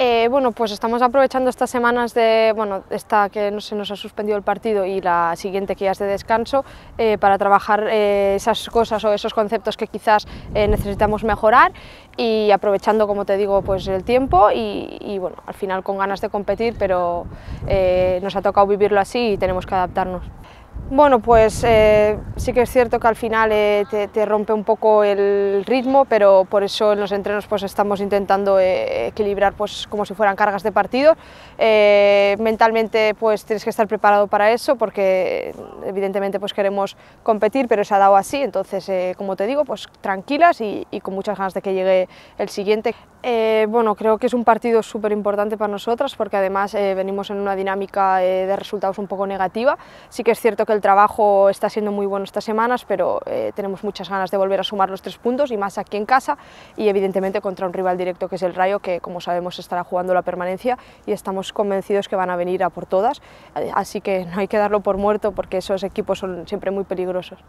Eh, bueno, pues estamos aprovechando estas semanas de, bueno, esta que no se nos ha suspendido el partido y la siguiente que ya es de descanso, eh, para trabajar eh, esas cosas o esos conceptos que quizás necesitamos mejorar y aprovechando, como te digo, pues el tiempo y, y bueno, al final con ganas de competir, pero nos ha tocado vivirlo así y tenemos que adaptarnos. Bueno, pues eh, sí que es cierto que al final eh, te, rompe un poco el ritmo, pero por eso en los entrenos pues estamos intentando eh, equilibrar pues como si fueran cargas de partido. mentalmente pues tienes que estar preparado para eso porque evidentemente pues queremos competir, pero se ha dado así, entonces como te digo pues tranquilas y, con muchas ganas de que llegue el siguiente. bueno, creo que es un partido súper importante para nosotras porque además venimos en una dinámica de resultados un poco negativa. Sí que es cierto que el trabajo está siendo muy bueno estas semanas, pero eh, tenemos muchas ganas de volver a sumar los tres puntos y más aquí en casa y evidentemente contra un rival directo que es el Rayo, que como sabemos estará jugando la permanencia y estamos convencidos que van a venir a por todas, así que no hay que darlo por muerto porque esos equipos son siempre muy peligrosos.